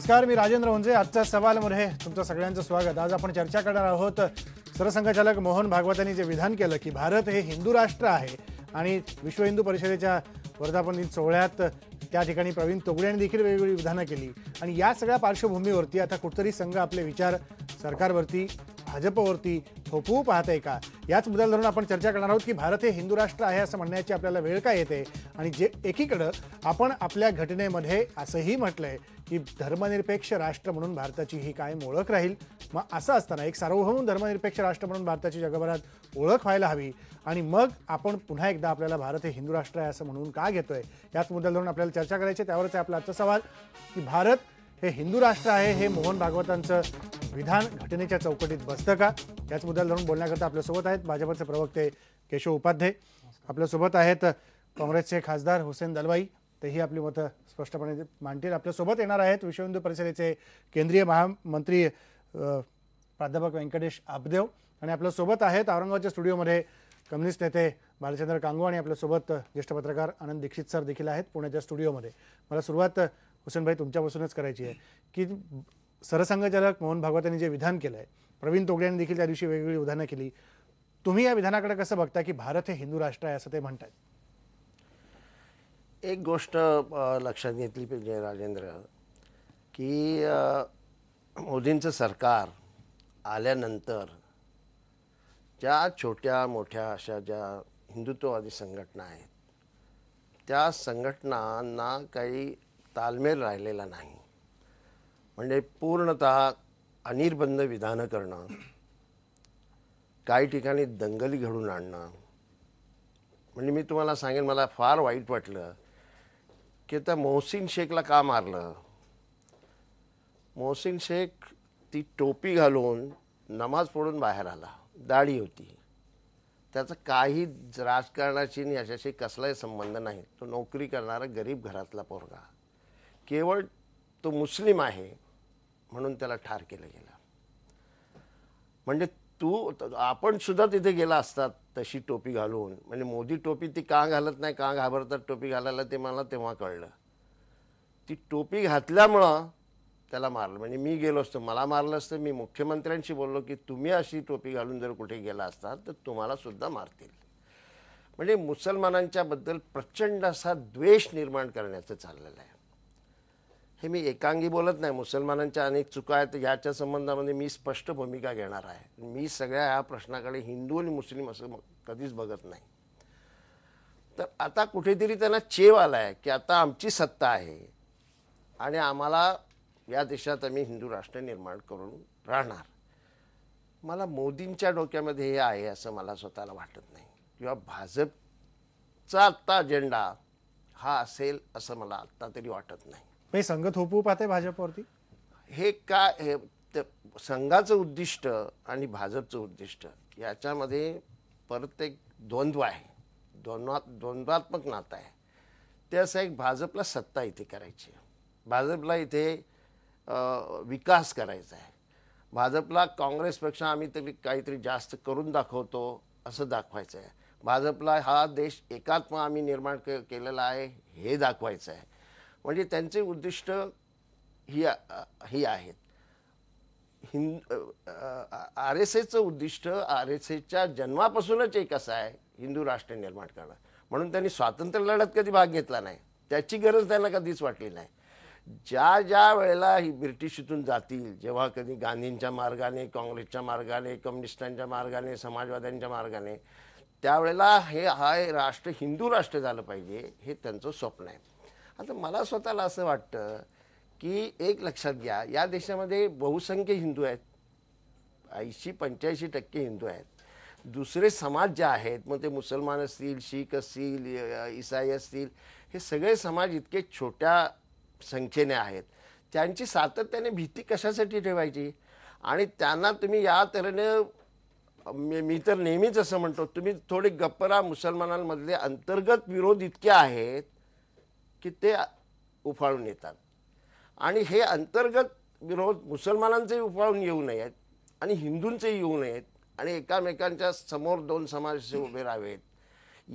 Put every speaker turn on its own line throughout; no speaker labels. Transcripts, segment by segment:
नमस्कार मी राजेंद्र हुंजे आजच्या सवालमध्ये तुमचं सगळ्यांचं स्वागत आज आपण चर्चा करणार आहोत सरसंघचालक मोहन भागवतांनी जे विधान केलं की भारत हे हिंदू राष्ट्र आहे आणि विश्व हिंदू परिषदेच्या वर्धापन दिन सोहळ्यात त्या ठिकाणी प्रवीण तोगडे यांनी देखील वेगवेगळी विधानं केली आणि या सगळ्या पार्श्वभूमीवरती आता कुठतरी संघ आपले विचार सरकारवरती भाजपवरती थोपवू पाहत आहे का याच मुद्द्याला धरून आपण चर्चा करणार आहोत की भारत हे हिंदू राष्ट्र आहे असं म्हणण्याची आपल्याला वेळ काय येते आणि जे एकीकडं आपण आपल्या घटनेमध्ये असंही म्हटलंय की धर्मनिरपेक्ष राष्ट्र म्हणून भारताची ही कायम ओळख राहील मग असं असताना एक सार्वभौम धर्मनिरपेक्ष राष्ट्र म्हणून भारताची जगभरात ओळख व्हायला हवी आणि मग आपण पुन्हा एकदा आपल्याला भारत हे हिंदू राष्ट्र आहे असं म्हणून का घेतोय याच मुद्द्याला धरून आपल्याला चर्चा करायची त्यावरच आहे आपला आजचा सवाल की भारत हे हिंदू राष्ट्र आहे हे मोहन भागवतांचं विधान घटनेच्या चौकटीत बसतं का याच मुद्द्याला धरून बोलण्याकरता आपल्यासोबत आहेत भाजपचे प्रवक्ते केशव उपाध्ये आपल्यासोबत आहेत काँग्रेसचे खासदार हुसेन दलवाई तेही आपली मतं स्पष्टपणे मांडतील आपल्यासोबत येणार आहेत विश्व हिंदू परिषदेचे केंद्रीय महामंत्री प्राध्यापक व्यंकटेश आपदेव आणि आपल्यासोबत आहेत औरंगाबादच्या स्टुडिओमध्ये कम्युनिस्ट नेते बालचंद्र कांगू आणि आपल्यासोबत ज्येष्ठ पत्रकार आनंद दीक्षित सर देखील आहेत पुण्याच्या स्टुडिओमध्ये मला सुरुवात हुसेनभाई तुमच्यापासूनच करायची आहे की सरसंघचालक मोहन भागवत यांनी जे विधान केलं प्रवीण तोगडे यांनी देखील त्या दिवशी वेगवेगळी विधानं केली तुम्ही या विधानाकडे कसं बघता की भारत हे हिंदू राष्ट्र आहे असं ते म्हणतात
एक गोष्ट लक्षात घेतली पाहिजे राजेंद्र की मोदींचं सरकार आल्यानंतर ज्या छोट्या मोठ्या अशा ज्या हिंदुत्ववादी संघटना आहेत त्या संघटनांना काही तालमेल राहिलेला नाही म्हणजे पूर्णत अनिर्बंध विधानं करणं काही ठिकाणी दंगली घडून आणणं म्हणजे मी तुम्हाला सांगेन मला फार वाईट वाटलं की त्या मोहसिन शेखला का मारलं मोहसिन शेख ती टोपी घालून नमाज पडून बाहेर आला दाढी होती त्याचा काही राजकारणाशी आणि याच्याशी कसलाही संबंध नाही तो नोकरी करणारा गरीब घरातला पोरगा केवळ तो मुस्लिम आहे म्हणून त्याला ठार केलं गेलं म्हणजे तू आपण सुद्धा तिथे गेला असतात तशी टोपी घालून म्हणजे मोदी टोपी ती का घालत नाही का घाबरतात टोपी घालायला ते मला तेव्हा कळलं ती टोपी घातल्यामुळं त्याला मारलं म्हणजे मी गेलो असतो मला मारलं असतं मी मुख्यमंत्र्यांशी बोललो की तुम्ही अशी टोपी घालून जर कुठे गेला असतात तर तुम्हाला सुद्धा मारतील म्हणजे मुसलमानांच्याबद्दल प्रचंड असा द्वेष निर्माण करण्याचं चाललेलं आहे हे मी एकांगी बोलत नाही मुसलमानांच्या अनेक चुका आहेत याच्या संबंधामध्ये मी स्पष्ट भूमिका घेणार आहे मी सगळ्या ह्या प्रश्नाकडे हिंदू आणि मुस्लिम असं कधीच बघत नाही तर आता कुठेतरी त्यांना चेव आला आहे की आता आमची सत्ता आहे आणि आम्हाला या देशात आम्ही हिंदू राष्ट्र निर्माण करून राहणार मला मोदींच्या डोक्यामध्ये हे आहे असं मला स्वतःला वाटत नाही किंवा भाजपचा आत्ता अजेंडा हा असेल असं मला आत्ता तरी वाटत नाही
मी संघ थोपवू पाहते भाजपवरती
हे काय हे संघाचं उद्दिष्ट आणि भाजपचं उद्दिष्ट याच्यामध्ये परत एक द्वंद्व आहे द्वंद्वात द्वंद्वात्मक नातं आहे ते असं एक भाजपला सत्ता इथे करायची भाजपला इथे विकास करायचा आहे भाजपला काँग्रेसपेक्षा आम्ही तरी काहीतरी जास्त करून दाखवतो असं दाखवायचं आहे भाजपला हा देश एकात्म आम्ही निर्माण केलेला आहे हे दाखवायचं आहे म्हणजे त्यांचे उद्दिष्ट ही ही आहेत हिंद आर एस एचं उद्दिष्ट आर एस एच्या जन्मापासूनच एक असं आहे हिंदू राष्ट्र निर्माण करणं म्हणून त्यांनी स्वातंत्र्य लढ्यात कधी भाग घेतला नाही त्याची गरज त्यांना कधीच वाटली नाही ज्या ज्या वेळेला ही ब्रिटिश इथून जातील जेव्हा कधी गांधींच्या मार्गाने काँग्रेसच्या मार्गाने कम्युनिस्टांच्या मार्गाने समाजवाद्यांच्या मार्गाने त्यावेळेला हे हा राष्ट्र हिंदू राष्ट्र झालं पाहिजे हे त्यांचं स्वप्न आहे आता मला स्वतःला असं वाटतं की एक लक्षात घ्या या देशामध्ये बहुसंख्य हिंदू आहेत ऐंशी पंच्याऐंशी टक्के हिंदू आहेत दुसरे समाज जे आहेत मग ते मुसलमान असतील शीख असतील इसाई असतील हे सगळे समाज इतके छोट्या संख्येने आहेत त्यांची सातत्याने भीती कशासाठी ठेवायची आणि त्यांना तुम्ही या तऱ्हेने मी तर नेहमीच असं म्हणतो तुम्ही थोडे गप्परा मुसलमानांमधले अंतर्गत विरोध इतके आहेत की ते उफाळून येतात आणि हे अंतर्गत विरोध मुसलमानांचेही उफाळून येऊ नयेत आणि हिंदूंचेही येऊ नयेत आणि एकामेकांच्या समोर दोन समाज उभे राहावेत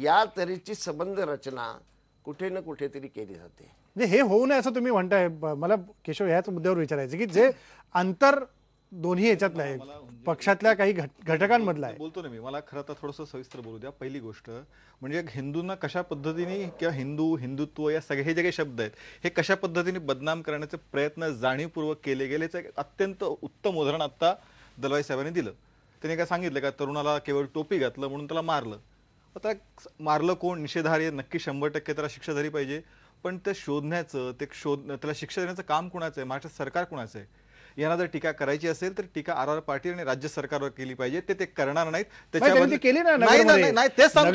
या तऱ्हेची संबंध रचना कुठे ना कुठेतरी केली जाते
हे होऊ नये असं तुम्ही म्हणताय मला केशव ह्याच मुद्द्यावर विचारायचं की जे अंतर दोन्ही याच्यातला आहे म्हणजे पक्षातल्या काही घटकांमधला आहे
बोलतो ना मी मला खरं तर थोडंसं सविस्तर बोलू द्या पहिली गोष्ट म्हणजे हिंदूंना कशा पद्धतीने किंवा हिंदू हिंदुत्व या सगळे हे जे काही शब्द आहेत हे कशा पद्धतीने बदनाम करण्याचे प्रयत्न जाणीवपूर्वक केले गेलेचं एक अत्यंत उत्तम उदाहरण आत्ता दलवाई साहेबांनी दिलं त्यांनी काय सांगितलं का तरुणाला केवळ टोपी घातलं म्हणून त्याला मारलं आता मारलं कोण निषेधार्य नक्की शंभर टक्के त्याला शिक्षा झाली पाहिजे पण ते शोधण्याचं ते शोध त्याला शिक्षा देण्याचं काम कुणाचं आहे महाराष्ट्र सरकार कुणाचं आहे यांना जर टीका करायची असेल तर टीका आर आर पाटील आणि राज्य सरकारवर केली पाहिजे ते ते करणार नाहीत त्याच्यामध्ये केली नाही तेच सांगतो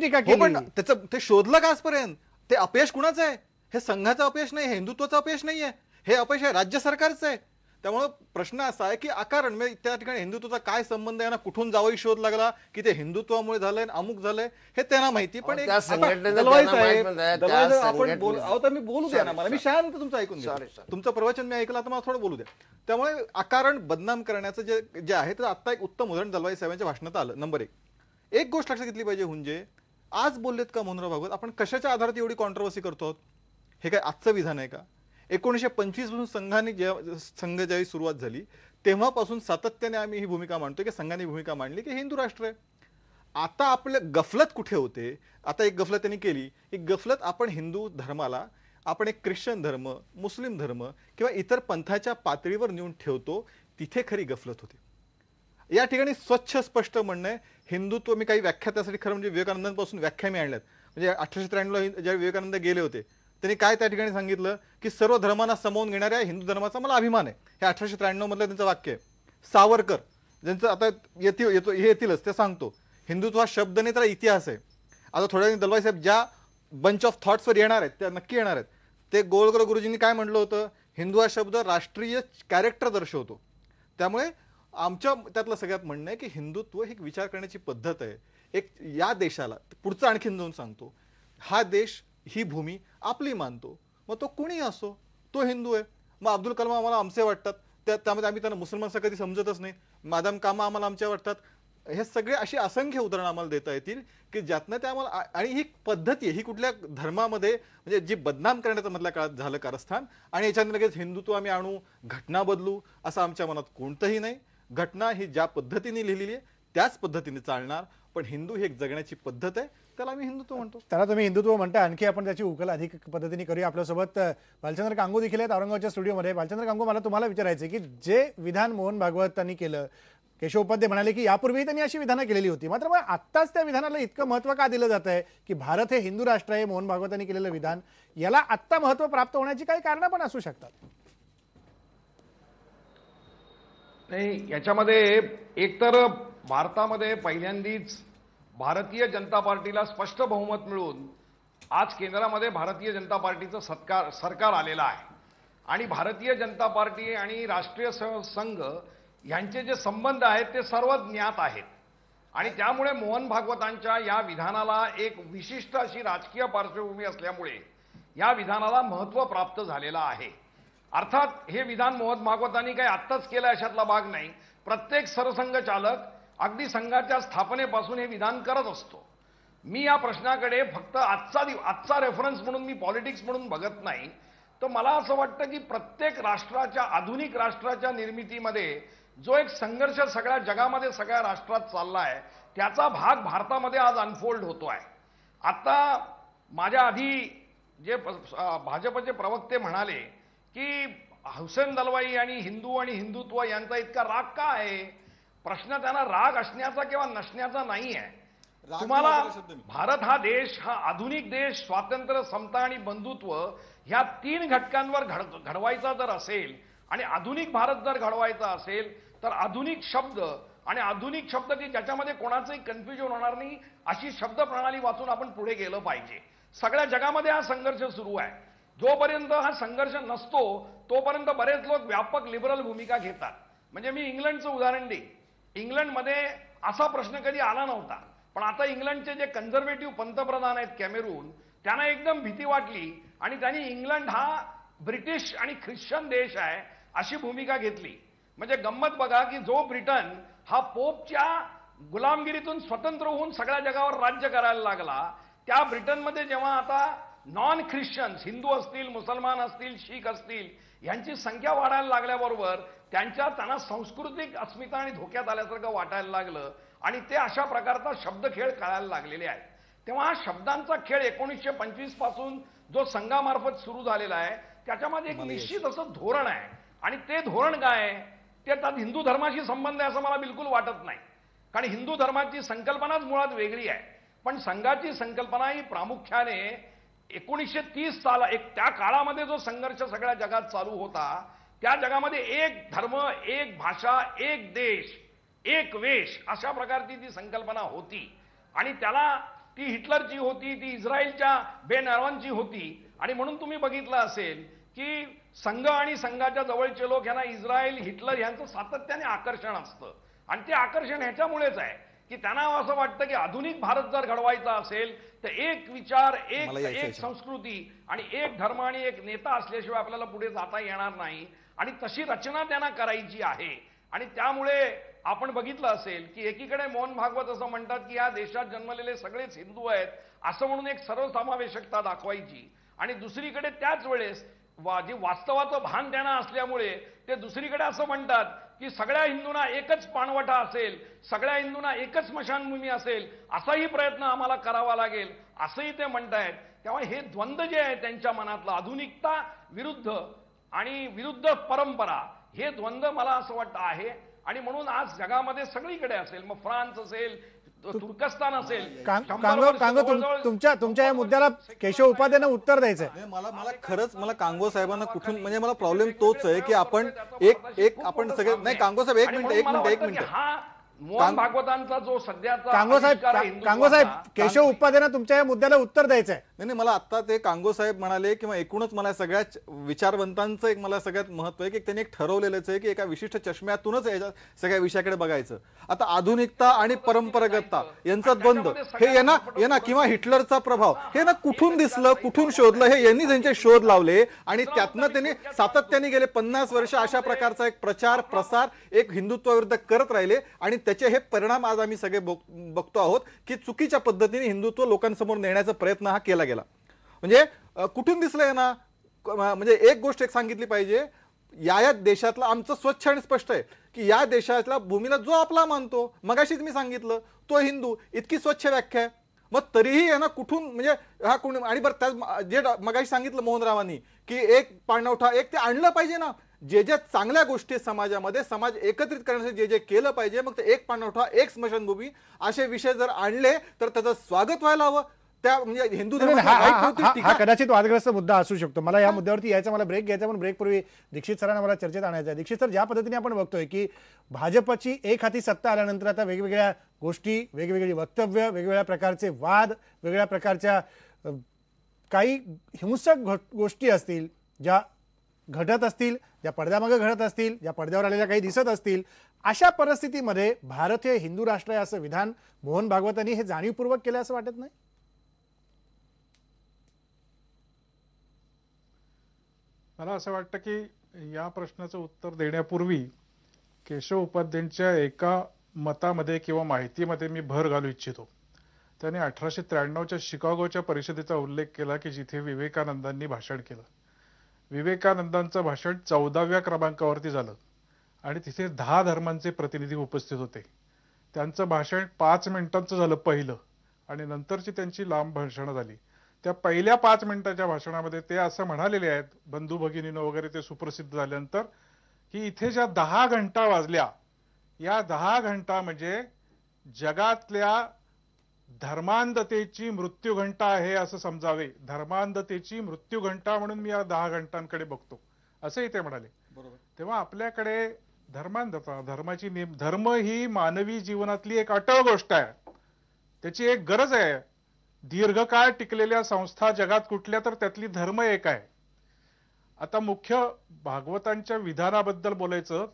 टीका हो, केली पण त्याचं ते शोधलं का आजपर्यंत ते अपयश कुणाचं आहे हे संघाचं अपयश नाही हिंदुत्वाचं अपयश नाहीये हे अपयश आहे राज्य सरकारचं आहे त्यामुळं प्रश्न असा आहे की आकारण म्हणजे त्या ठिकाणी हिंदुत्वाचा काय संबंध आहे ना कुठून जावाही शोध लागला की ते हिंदुत्वामुळे झालंय अमुक झालंय हे त्यांना माहिती पण आपण मी बोलू द्या ना मला मी शांत तुमचं ऐकून घ्या तुमचं प्रवचन मी ऐकलं तर मला थोडं बोलू द्या त्यामुळे आकारण बदनाम करण्याचं जे जे आहे तर आता एक उत्तम उदाहरण दलवाई साहेबांच्या भाषणात आलं नंबर एक एक गोष्ट लक्षात घेतली पाहिजे म्हणजे आज बोललेत का मोहनराव भागवत आपण कशाच्या आधारात एवढी कॉन्ट्रोवर्सी करतो हे काय आजचं विधान आहे का एकोणीसशे पंचवीसपासून संघाने जेव्हा संघ ज्यावेळी सुरुवात झाली तेव्हापासून सातत्याने आम्ही ही भूमिका मांडतो की संघाने भूमिका मांडली की हिंदू राष्ट्र आहे आता आपलं गफलत कुठे होते आता एक गफलत त्यांनी केली ही गफलत आपण हिंदू धर्माला आपण एक ख्रिश्चन धर्म मुस्लिम धर्म किंवा इतर पंथाच्या पातळीवर नेऊन ठेवतो तिथे खरी गफलत होती या ठिकाणी स्वच्छ स्पष्ट म्हणणं आहे हिंदुत्व मी काही व्याख्या त्यासाठी खरं म्हणजे विवेकानंदांपासून व्याख्या मी आणल्यात म्हणजे अठराशे त्र्याण्णवला ज्यावेळी विवेकानंद गेले होते त्यांनी काय त्या ठिकाणी सांगितलं की सर्व धर्मांना समवून घेणाऱ्या हिंदू धर्माचा मला अभिमान आहे हे अठराशे त्र्याण्णवमधलं त्यांचं वाक्य आहे सावरकर ज्यांचं आता येतील येतो हे येतीलच ते सांगतो हिंदुत्व हा शब्द नाही तर इतिहास आहे आता थोड्या दलवाई साहेब ज्या बंच ऑफ थॉट्सवर येणार आहेत त्या नक्की येणार आहेत ते गोळकर गुरुजींनी काय म्हटलं होतं हिंदू हा शब्द राष्ट्रीय कॅरेक्टर दर्शवतो त्यामुळे आमच्या त्यातलं सगळ्यात म्हणणं आहे की हिंदुत्व ही विचार करण्याची पद्धत आहे एक या देशाला पुढचं आणखीन जाऊन सांगतो हा देश ही भूमी आपली मानतो मग तो कोणी असो तो हिंदू आहे मग अब्दुल कलाम आम्हाला आमचे वाटतात त्या त्यामध्ये आम्ही त्यांना मुसलमान कधी समजतच नाही मादाम कामा आम्हाला आमच्या वाटतात हे सगळे अशी असंख्य उदाहरणं आम्हाला देता येतील की ज्यातनं ते आम्हाला आणि ही पद्धती आहे ही कुठल्या धर्मामध्ये म्हणजे जी बदनाम करण्याचं मधल्या काळात झालं कारस्थान आणि याच्याने लगेच हिंदुत्व आम्ही आणू घटना बदलू असं आमच्या मनात कोणतंही नाही घटना ही ज्या पद्धतीने लिहिलेली आहे त्याच पद्धतीने चालणार पण हिंदू ही एक जगण्याची पद्धत आहे त्याला आम्ही हिंदुत्व म्हणतो
त्याला तुम्ही हिंदुत्व म्हणता आणखी आपण त्याची उकल अधिक पद्धतीने करूया आपल्यासोबत बालचंद्र कांगू देखील आहेत औरंगाबादच्या स्टुडिओमध्ये बालचंद्र कांगू मला तुम्हाला विचारायचं की जे विधान मोहन भागवतांनी केलं केशव उपाध्ये म्हणाले की यापूर्वीही त्यांनी अशी विधानं केलेली होती मात्र मग आत्ताच त्या विधानाला इतकं महत्व का दिलं जात आहे की भारत हे हिंदू राष्ट्र आहे मोहन भागवतांनी केलेलं विधान याला आत्ता महत्व प्राप्त होण्याची काही कारणं पण असू शकतात
नाही
याच्यामध्ये एकतर भारतामध्ये पहिल्यांदीच भारतीय जनता पार्टीला स्पष्ट बहुमत मिळून आज केंद्रामध्ये भारतीय जनता पार्टीचं सत्कार सरकार आलेलं आहे आणि भारतीय जनता पार्टी आणि राष्ट्रीय संघ यांचे जे संबंध आहेत ते सर्व ज्ञात आहेत आणि त्यामुळे मोहन भागवतांच्या या विधानाला एक विशिष्ट अशी राजकीय पार्श्वभूमी असल्यामुळे या विधानाला महत्त्व प्राप्त झालेलं आहे अर्थात हे विधान मोहन भागवतांनी काही आत्ताच केलं अशातला भाग नाही प्रत्येक सरसंघचालक अगदी संघाच्या स्थापनेपासून हे विधान करत असतो मी या प्रश्नाकडे फक्त आजचा दिव आजचा रेफरन्स म्हणून मी पॉलिटिक्स म्हणून बघत नाही तर मला असं वाटतं की प्रत्येक राष्ट्राच्या आधुनिक राष्ट्राच्या निर्मितीमध्ये जो एक संघर्ष सगळ्या जगामध्ये सगळ्या राष्ट्रात चालला आहे त्याचा भाग भारतामध्ये आज अनफोल्ड होतो आहे आता माझ्या आधी जे भाजपचे प्रवक्ते म्हणाले की हुसेन दलवाई आणि हिंदू आणि हिंदुत्व यांचा इतका राग का आहे प्रश्न त्यांना राग असण्याचा किंवा नसण्याचा नाही आहे तुम्हाला भारत हा देश हा आधुनिक देश स्वातंत्र्य समता आणि बंधुत्व ह्या तीन घटकांवर घड घडवायचा जर असेल आणि आधुनिक भारत जर घडवायचा असेल तर आधुनिक शब्द आणि आधुनिक शब्द की ज्याच्यामध्ये कोणाचंही कन्फ्युजन होणार नाही अशी शब्द प्रणाली वाचून आपण पुढे गेलं पाहिजे सगळ्या जगामध्ये हा संघर्ष सुरू आहे जोपर्यंत हा संघर्ष नसतो तोपर्यंत बरेच लोक व्यापक लिबरल भूमिका घेतात म्हणजे मी इंग्लंडचं उदाहरण देईन इंग्लंडमध्ये असा प्रश्न कधी आला नव्हता पण आता इंग्लंडचे जे कन्झर्वेटिव्ह पंतप्रधान आहेत कॅमेरून त्यांना एकदम भीती वाटली आणि त्यांनी इंग्लंड हा ब्रिटिश आणि ख्रिश्चन देश आहे अशी भूमिका घेतली म्हणजे गंमत बघा की जो ब्रिटन हा पोपच्या गुलामगिरीतून स्वतंत्र होऊन सगळ्या जगावर राज्य करायला लागला त्या ब्रिटनमध्ये जेव्हा आता नॉन ख्रिश्चन्स हिंदू असतील मुसलमान असतील शीख असतील यांची संख्या वाढायला लागल्याबरोबर त्यांच्या त्यांना सांस्कृतिक अस्मिता आणि धोक्यात आल्यासारखं वाटायला लागलं आणि ते अशा प्रकारचा शब्द खेळ कळायला लागलेले आहेत तेव्हा हा शब्दांचा खेळ एकोणीसशे पंचवीस पासून जो संघामार्फत सुरू झालेला आहे त्याच्यामध्ये एक निश्चित असं धोरण आहे आणि ते धोरण काय आहे ते त्यात हिंदू धर्माशी संबंध आहे असं मला बिलकुल वाटत नाही कारण हिंदू धर्माची संकल्पनाच मुळात वेगळी आहे पण संघाची संकल्पना ही प्रामुख्याने एकोणीसशे तीस साला एक त्या काळामध्ये जो संघर्ष सगळ्या जगात चालू होता त्या जगामध्ये एक धर्म एक भाषा एक देश एक वेश अशा प्रकारची ती संकल्पना होती आणि त्याला ती हिटलरची होती ती इस्रायलच्या बेनरवांची होती आणि म्हणून तुम्ही बघितलं असेल की संघ आणि संघाच्या जवळचे लोक यांना इस्रायल हिटलर यांचं सातत्याने आकर्षण असतं आणि ते आकर्षण ह्याच्यामुळेच आहे की त्यांना असं वाटतं की आधुनिक भारत जर घडवायचा असेल तर एक विचार एक एक संस्कृती आणि एक धर्म आणि एक नेता असल्याशिवाय आपल्याला पुढे जाता येणार नाही आणि तशी रचना त्यांना करायची आहे आणि त्यामुळे आपण बघितलं असेल की एकीकडे मोहन भागवत असं म्हणतात की या देशात जन्मलेले सगळेच हिंदू आहेत असं म्हणून एक सर्वसमावेशकता दाखवायची आणि दुसरीकडे त्याच वेळेस वा जे वास्तवाचं भान त्यांना असल्यामुळे ते दुसरीकडे असं म्हणतात की सगळ्या हिंदूंना एकच पाणवठा असेल सगळ्या हिंदूंना एकच स्मशानभूमी असेल असाही प्रयत्न आम्हाला करावा लागेल असंही ते आहेत त्यामुळे हे द्वंद्व जे आहे त्यांच्या मनातलं आधुनिकता विरुद्ध आणि विरुद्ध परंपरा हे द्वंद्व मला असं वाटतं आहे आणि म्हणून आज जगामध्ये सगळीकडे असेल मग फ्रान्स असेल तुर्कस्तान असेल तुमच्या
तुमच्या या मुद्द्याला केशव उपाध्यानं उत्तर द्यायचंय
मला मला खरंच मला
कांगो साहेबांना कुठून म्हणजे मला प्रॉब्लेम तोच आहे की आपण एक एक आपण सगळे नाही कांगो साहेब एक मिनिट एक मिनिट एक मिनिट
मोहन भागवतांचा जो सध्याचा कांगो साहेब कांगो साहेब केशव
उपाध्याना तुमच्या या मुद्द्याला उत्तर द्यायचं
नाही नाही मला आता ते कांगो साहेब म्हणाले किंवा एकूणच मला सगळ्याच विचारवंतांचं एक मला सगळ्यात महत्व आहे की त्यांनी एक ठरवलेलंच आहे की एका विशिष्ट चष्म्यातूनच सगळ्या विषयाकडे बघायचं आता आधुनिकता आणि परंपरागतता यांचा द्वंद्व हे यांना यांना किंवा हिटलरचा प्रभाव हे ना कुठून दिसलं कुठून शोधलं हे यांनी त्यांचे शोध लावले आणि त्यातनं त्यांनी सातत्याने गेले पन्नास वर्ष अशा प्रकारचा एक प्रचार प्रसार एक हिंदुत्वाविरुद्ध करत राहिले आणि त्याचे हे परिणाम आज आम्ही सगळे बघतो आहोत की चुकीच्या पद्धतीने हिंदुत्व लोकांसमोर नेण्याचा प्रयत्न हा केला गेला म्हणजे कुठून दिसलंय ना म्हणजे एक गोष्ट एक सांगितली पाहिजे या या देशातला आमचं स्वच्छ आणि स्पष्ट आहे की या देशातल्या भूमीला जो आपला मानतो मगाशीच मी सांगितलं तो हिंदू इतकी स्वच्छ व्याख्या आहे मग तरीही यांना कुठून म्हणजे हा कोणी आणि बरं त्या जे मगाशी सांगितलं मोहनरावांनी की एक पाणवठा एक ते आणलं पाहिजे ना जे ज्या चांगल्या गोष्टी समाजामध्ये समाज एकत्रित करण्यासाठी जे जे केलं पाहिजे मग ते एक पाणवठा एक स्मशानभूमी असे विषय जर आणले तर त्याचं स्वागत व्हायला हवं त्या म्हणजे हिंदू हा
कदाचित वादग्रस्त मुद्दा असू शकतो मला या मुद्द्यावरती यायचा मला ब्रेक घ्यायचा पण ब्रेकपूर्वी दीक्षित सरांना मला चर्चेत आणायचं आहे दीक्षित सर ज्या पद्धतीने आपण बघतोय की भाजपची एक हाती सत्ता आल्यानंतर आता वेगवेगळ्या गोष्टी वेगवेगळी वक्तव्य वेगवेगळ्या प्रकारचे वाद वेगवेगळ्या प्रकारच्या काही हिंसक गोष्टी असतील ज्या घडत असतील ज्या पडद्यामागे घडत असतील ज्या पडद्यावर आलेल्या काही दिसत असतील अशा परिस्थितीमध्ये भारतीय हिंदू राष्ट्र आहे असं विधान मोहन भागवतांनी हे जाणीवपूर्वक केलं असं वाटत नाही
मला असं वाटतं की या प्रश्नाचं उत्तर देण्यापूर्वी केशव उपाध्यांच्या एका मतामध्ये किंवा माहितीमध्ये मी भर घालू इच्छितो त्याने अठराशे त्र्याण्णवच्या शिकागोच्या परिषदेचा उल्लेख केला की जिथे विवेकानंदांनी भाषण केलं विवेकानंदांचं भाषण चौदाव्या क्रमांकावरती झालं आणि तिथे दहा धर्मांचे प्रतिनिधी उपस्थित होते त्यांचं भाषण पाच मिनिटांचं झालं पहिलं आणि नंतरची त्यांची लांब भाषणं झाली त्या पहिल्या पाच मिनिटाच्या भाषणामध्ये ते असं म्हणालेले आहेत बंधू भगिनीनं वगैरे ते सुप्रसिद्ध झाल्यानंतर की इथे ज्या दहा घंटा वाजल्या या दहा घंटा म्हणजे जगातल्या धर्मांधतेची घंटा आहे असं समजावे धर्मांधतेची घंटा म्हणून मी या दहा घंटांकडे बघतो असंही ते म्हणाले बरोबर तेव्हा आपल्याकडे धर्मांधता धर्माची नेम धर्म ही मानवी जीवनातली एक अटळ गोष्ट आहे त्याची एक गरज आहे दीर्घकाळ टिकलेल्या संस्था जगात कुठल्या तर त्यातली धर्म एक आहे आता मुख्य भागवतांच्या विधानाबद्दल बोलायचं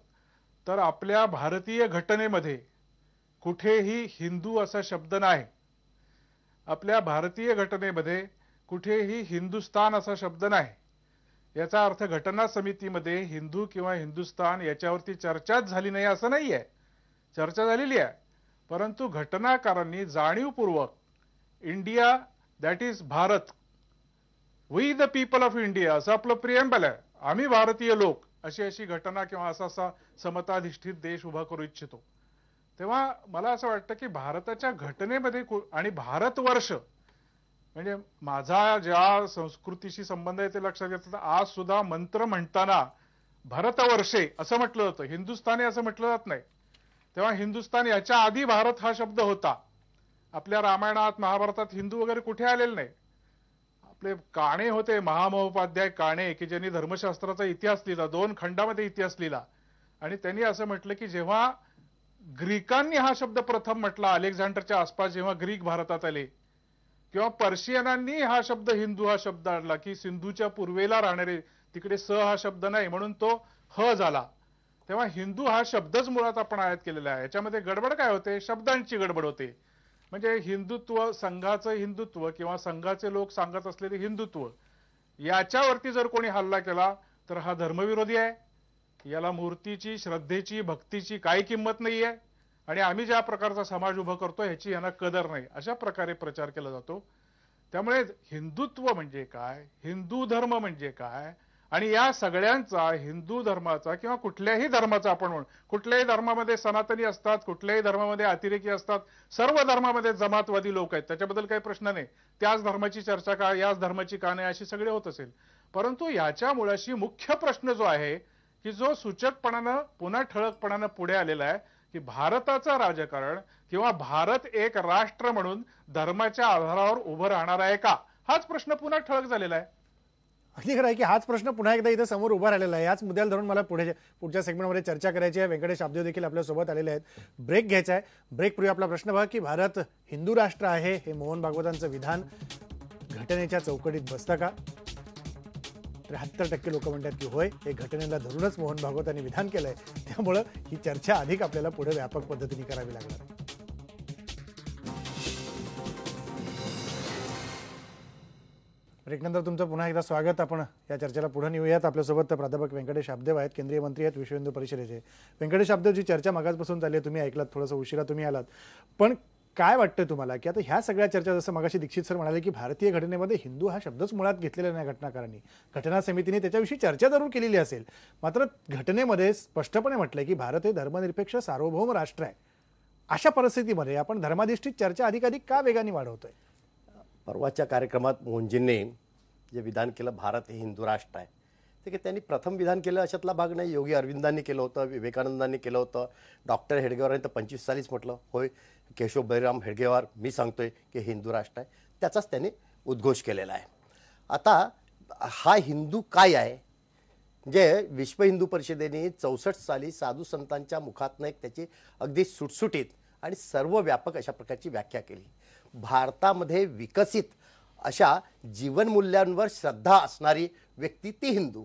तर आपल्या भारतीय घटनेमध्ये कुठेही हिंदू असा शब्द नाही आपल्या भारतीय घटनेमध्ये कुठेही हिंदुस्तान असा शब्द नाही याचा अर्थ घटना समितीमध्ये हिंदू किंवा हिंदुस्तान याच्यावरती चर्चाच झाली नाही असं नाही आहे चर्चा झालेली आहे परंतु घटनाकारांनी जाणीवपूर्वक India that is Bharat we the people of India असं आपलं प्रियंबल आहे आम्ही भारतीय लोक अशी अशी घटना किंवा असा असा समताधिष्ठित देश उभा करू इच्छितो तेव्हा मला असं वाटतं की भारताच्या घटनेमध्ये आणि भारतवर्ष म्हणजे माझा ज्या संस्कृतीशी संबंध आहे ते लक्षात घेतलं तर आज सुद्धा मंत्र म्हणताना भारतवर्षे असं म्हटलं जातं हिंदुस्थानी असं म्हटलं जात नाही तेव्हा हिंदुस्थान याच्या आधी भारत हा शब्द होता आपल्या रामायणात महाभारतात हिंदू वगैरे कुठे आलेले नाही आपले काणे होते महामहोपाध्याय काणे की ज्यांनी धर्मशास्त्राचा इतिहास लिहिला दोन खंडामध्ये इतिहास लिहिला आणि त्यांनी असं म्हटलं की जेव्हा ग्रीकांनी हा शब्द प्रथम म्हटला अलेक्झांडरच्या आसपास जेव्हा ग्रीक भारतात आले किंवा पर्शियनांनी हा शब्द हिंदू हा शब्द आणला की सिंधूच्या पूर्वेला राहणारे तिकडे स हा शब्द नाही म्हणून तो ह झाला तेव्हा हिंदू हा शब्दच मुळात आपण आयात केलेला आहे याच्यामध्ये गडबड काय होते शब्दांची गडबड होते म्हणजे हिंदुत्व संघाचं हिंदुत्व किंवा संघाचे लोक सांगत असलेले हिंदुत्व याच्यावरती जर कोणी हल्ला केला तर हा धर्मविरोधी आहे याला मूर्तीची श्रद्धेची भक्तीची काही किंमत नाही आहे आणि आम्ही ज्या प्रकारचा समाज उभा करतो ह्याची यांना कदर नाही अशा प्रकारे प्रचार केला जातो त्यामुळे हिंदुत्व म्हणजे काय हिंदू धर्म म्हणजे काय आणि या सगळ्यांचा हिंदू धर्माचा किंवा कुठल्याही धर्माचा आपण म्हणून कुठल्याही धर्मामध्ये सनातनी असतात कुठल्याही धर्मामध्ये अतिरेकी असतात सर्व धर्मामध्ये जमातवादी लोक आहेत त्याच्याबद्दल काही प्रश्न नाही त्याच धर्माची चर्चा का याच धर्माची का नाही अशी सगळे होत असेल परंतु याच्या मुळाशी मुख्य प्रश्न जो आहे की जो सूचकपणानं पुन्हा ठळकपणानं पुढे आलेला आहे की भारताचं राजकारण किंवा भारत एक राष्ट्र म्हणून धर्माच्या आधारावर उभं राहणार आहे का हाच प्रश्न पुन्हा ठळक झालेला आहे अगदी खरं आहे की हाच प्रश्न
पुन्हा एकदा इथे समोर उभा राहिलेला आहे याच मुद्द्याला धरून मला पुढे पुढच्या सेगमेंटमध्ये चर्चा करायची आहे व्यंकटेश आपदेव देखील आपल्यासोबत आलेले आहेत ब्रेक घ्यायचा आहे ब्रेकपूर्वी आपला प्रश्न बघा की भारत हिंदू राष्ट्र आहे हे मोहन भागवतांचं विधान घटनेच्या चौकटीत बसतं का त्र्याहत्तर टक्के लोक म्हणतात की होय हे घटनेला धरूनच मोहन भागवत यांनी विधान केलंय त्यामुळं ही चर्चा अधिक आपल्याला पुढे व्यापक पद्धतीने करावी लागणार ब्रेकनंतर तुमचं पुन्हा एकदा स्वागत आपण या चर्चेला पुढे नेऊयात आपल्यासोबत प्राध्यापक व्यंकटेश आपदेव आहेत केंद्रीय मंत्री आहेत विश्व हिंदू परिषदेचे व्यंकटेश आपदेव जी चर्चा मागासपासून चालली आहे तुम्ही ऐकलात थोडंसं उशिरा तुम्ही आलात पण काय वाटतं तुम्हाला की आता ह्या सगळ्या चर्चा जसं मगाशी दीक्षित सर म्हणाले की भारतीय घटनेमध्ये हिंदू हा शब्दच मुळात घेतलेला नाही घटनाकारांनी घटना समितीने त्याच्याविषयी चर्चा जरूर केलेली असेल मात्र घटनेमध्ये स्पष्टपणे म्हटलंय की भारत हे धर्मनिरपेक्ष सार्वभौम राष्ट्र आहे अशा परिस्थितीमध्ये आपण धर्माधिष्ठित चर्चा अधिकाधिक का वेगाने वाढवतोय
परवाच्या कार्यक्रमात मोहनजींनी जे विधान केलं भारत हे हिंदू राष्ट्र आहे ते की त्यांनी प्रथम विधान केलं अशातला भाग नाही योगी अरविंदांनी केलं होतं विवेकानंदांनी केलं होतं डॉक्टर हेडगेवारांनी तर पंचवीस चाळीस म्हटलं होय केशव बैराम हेडगेवार मी सांगतोय की हिंदू राष्ट्र आहे त्याचाच त्यांनी उद्घोष केलेला आहे आता हा हिंदू काय आहे जे म्हणजे विश्व हिंदू परिषदेने चौसष्ट साली साधू संतांच्या मुखातनं एक त्याची अगदी सुटसुटीत आणि सर्व व्यापक अशा प्रकारची व्याख्या केली भारतामध्ये विकसित अशा जीवनमूल्यांवर श्रद्धा असणारी व्यक्ती ती हिंदू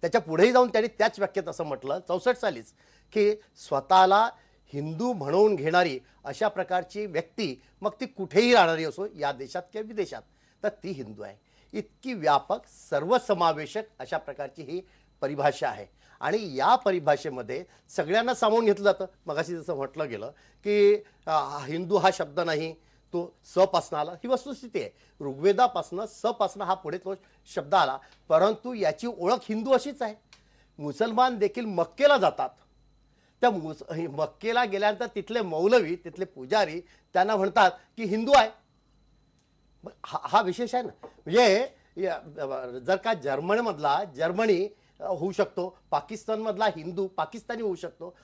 त्याच्या पुढेही जाऊन त्यांनी त्याच व्याख्येत असं म्हटलं चौसष्ट सालीच की स्वतःला हिंदू म्हणून घेणारी अशा प्रकारची व्यक्ती मग ती कुठेही राहणारी असो या देशात किंवा विदेशात तर ती हिंदू आहे इतकी व्यापक सर्वसमावेशक अशा प्रकारची ही परिभाषा आहे आणि या परिभाषेमध्ये सगळ्यांना सामावून घेतलं जातं मगाशी जसं म्हटलं गेलं की हिंदू हा शब्द नाही तो सपासना आला ही वस्तुस्थिती आहे ऋग्वेदापासनं सपासनं हा पुढे तो शब्द आला परंतु याची ओळख हिंदू अशीच आहे मुसलमान देखील मक्केला जातात त्या मुस मक्केला गेल्यानंतर तिथले मौलवी तिथले पुजारी त्यांना म्हणतात की हिंदू आहे हा हा विशेष आहे ना म्हणजे जर का जर्मनमधला जर्मनी होऊ शकतो पाकिस्तानमधला हिंदू पाकिस्तानी होऊ शकतो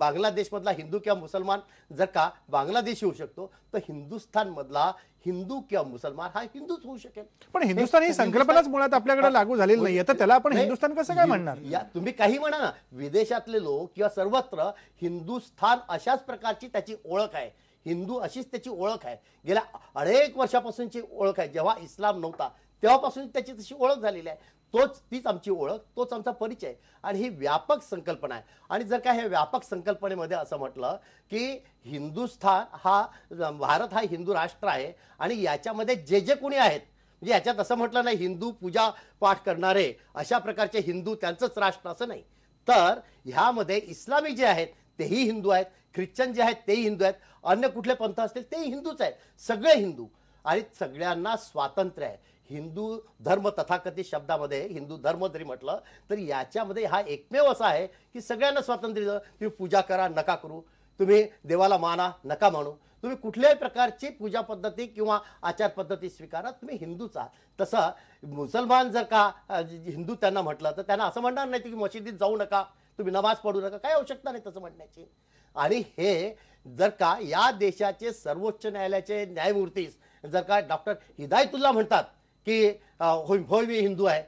बांगलादेशमधला हिंदू किंवा मुसलमान जर का बांगलादेशी होऊ शकतो तर हिंदुस्थानमधला हिंदू किंवा मुसलमान हा हिंदूच होऊ शकेल पण हिंदुस्थान ही संकल्पनाच मुळात आपल्याकडे लागू झालेली नाही तर त्याला आपण हिंदुस्थान कसं काय म्हणणार या तुम्ही काही म्हणा ना विदेशातले लोक किंवा सर्वत्र हिंदुस्थान अशाच प्रकारची त्याची ओळख आहे हिंदू अशीच त्याची ओळख आहे गेल्या अनेक वर्षापासूनची ओळख आहे जेव्हा इस्लाम नव्हता तेव्हापासून त्याची तशी ओळख झालेली आहे तोच तीच आमची ओळख तोच आमचा परिचय आणि ही व्यापक संकल्पना आहे आणि जर का हे व्यापक संकल्पनेमध्ये असं म्हटलं की हिंदुस्थान हा भारत हा हिंदू राष्ट्र आहे आणि याच्यामध्ये जे जे कोणी आहेत म्हणजे याच्यात असं म्हटलं नाही हिंदू पूजा पाठ करणारे अशा प्रकारचे हिंदू त्यांचंच राष्ट्र असं नाही तर ह्यामध्ये इस्लामिक जे आहेत तेही हिंदू आहेत ख्रिश्चन जे आहेत तेही हिंदू आहेत अन्य कुठले पंथ असतील तेही हिंदूच आहेत सगळे हिंदू आणि सगळ्यांना स्वातंत्र्य आहे हिंदू धर्म तथाकथित शब्दामध्ये हिंदू धर्म जरी म्हटलं तर याच्यामध्ये हा एकमेव असा आहे की सगळ्यांना स्वातंत्र्य दिलं तुम्ही पूजा करा नका करू तुम्ही देवाला माना नका मानू तुम्ही कुठल्याही प्रकारची पूजा पद्धती किंवा आचार पद्धती स्वीकारा तुम्ही हिंदूच आहात तसं मुसलमान जर का हिंदू त्यांना म्हटलं तर त्यांना असं म्हणणार नाही की मशिदीत जाऊ नका तुम्ही नमाज पडू नका काय आवश्यकता नाही तसं म्हणण्याची आणि हे जर का या देशाचे सर्वोच्च न्यायालयाचे न्यायमूर्तीस जर का डॉक्टर हिदायतुल्ला म्हणतात की होय मी हिंदू आहे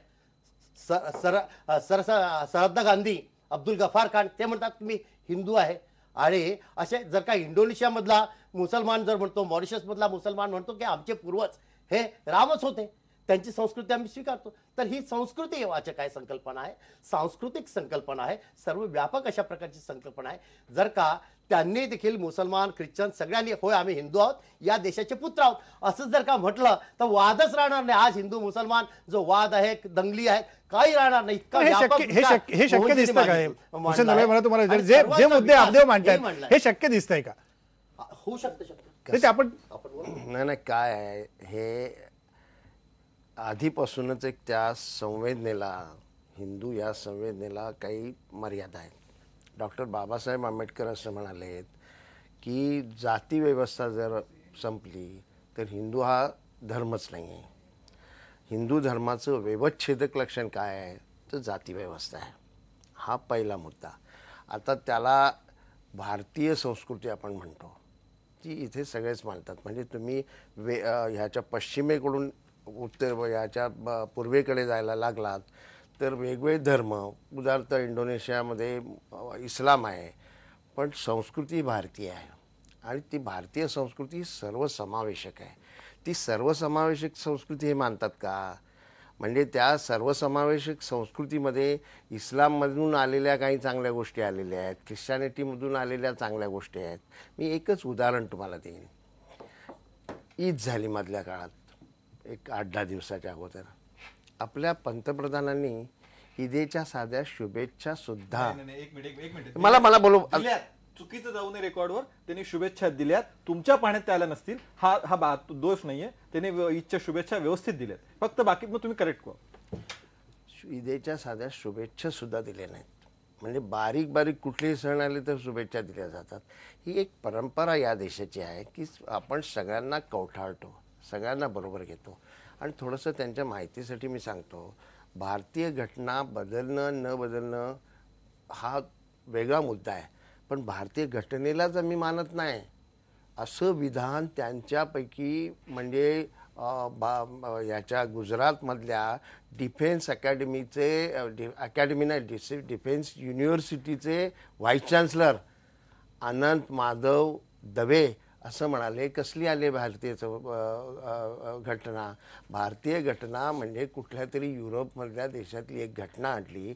सर सर सर सरदा गांधी अब्दुल गफार खान ते म्हणतात की मी हिंदू आहे आणि असे जर का इंडोनेशियामधला मुसलमान जर म्हणतो मॉरिशसमधला मुसलमान म्हणतो की आमचे पूर्वज हे रामच होते त्यांची संस्कृती आम्ही स्वीकारतो तर ही संस्कृती वाचक काय संकल्पना आहे सांस्कृतिक संकल्पना आहे सर्व व्यापक अशा प्रकारची संकल्पना आहे जर का त्यांनी देखील मुसलमान ख्रिश्चन सगळ्यांनी होय आम्ही हिंदू आहोत या देशाचे पुत्र आहोत असं जर का म्हटलं तर वादच राहणार नाही आज हिंदू मुसलमान जो वाद आहे दंगली आहे काही राहणार नाही हे
शक्य दिसतं का हे शक्य दिसतंय का
होऊ शकतं शक्य आपण
नाही नाही काय आहे हे आधीपासूनच एक त्या संवेदनेला हिंदू या संवेदनेला काही मर्यादा आहेत डॉक्टर बाबासाहेब आंबेडकर असं म्हणाले आहेत की जाती व्यवस्था जर संपली तर हिंदू हा धर्मच नाही आहे हिंदू धर्माचं व्यवच्छेदक लक्षण काय आहे तर जाती व्यवस्था आहे हा पहिला मुद्दा आता त्याला भारतीय संस्कृती आपण म्हणतो ती इथे सगळेच मानतात म्हणजे तुम्ही वे ह्याच्या पश्चिमेकडून उत्तर याच्या पूर्वेकडे जायला लागलात तर वेगवेगळे धर्म उदाहरणार्थ इंडोनेशियामध्ये इस्लाम आहे पण संस्कृती भारतीय आहे आणि ती भारतीय संस्कृती सर्वसमावेशक आहे ती सर्वसमावेशक संस्कृती हे मानतात का म्हणजे त्या सर्वसमावेशक संस्कृतीमध्ये इस्लाममधून आलेल्या काही चांगल्या गोष्टी आलेल्या आहेत ख्रिश्चानिटीमधून आलेल्या चांगल्या गोष्टी आहेत मी एकच उदाहरण तुम्हाला देईन ईद झाली मधल्या काळात एक आठ दहा दिवसाच्या अगोदर आपल्या पंतप्रधानांनी ईदेच्या साध्या शुभेच्छा सुद्धा मला मला बोलू चुकीचं
जाऊ नये रेकॉर्डवर त्यांनी शुभेच्छा दिल्यात तुमच्या पाण्यात त्या आल्या नसतील हा हा बा- दोष नाहीये
त्यांनी ईदच्या शुभेच्छा व्यवस्थित दिल्यात फक्त बाकी मग तुम्ही करेक्ट करा ईदेच्या साध्या शुभेच्छा सुद्धा दिल्या नाहीत म्हणजे बारीक बारीक कुठले सण आले तर शुभेच्छा दिल्या जातात ही एक परंपरा या देशाची आहे की आपण सगळ्यांना कवठाळतो सगळ्यांना बरोबर घेतो आणि थोडंसं त्यांच्या माहितीसाठी मी सांगतो भारतीय घटना बदलणं न बदलणं हा वेगळा मुद्दा आहे पण भारतीय घटनेलाच आम्ही मानत नाही असं विधान त्यांच्यापैकी म्हणजे बा याच्या गुजरातमधल्या डिफेन्स अकॅडमीचे डि अकॅडमी नाही डिस डिफेन्स युनिव्हर्सिटीचे व्हाईस चान्सलर अनंत माधव दवे असं म्हणाले कसली आले भारतीय घटना भारतीय घटना म्हणजे कुठल्या तरी युरोपमधल्या देशातली एक घटना आणली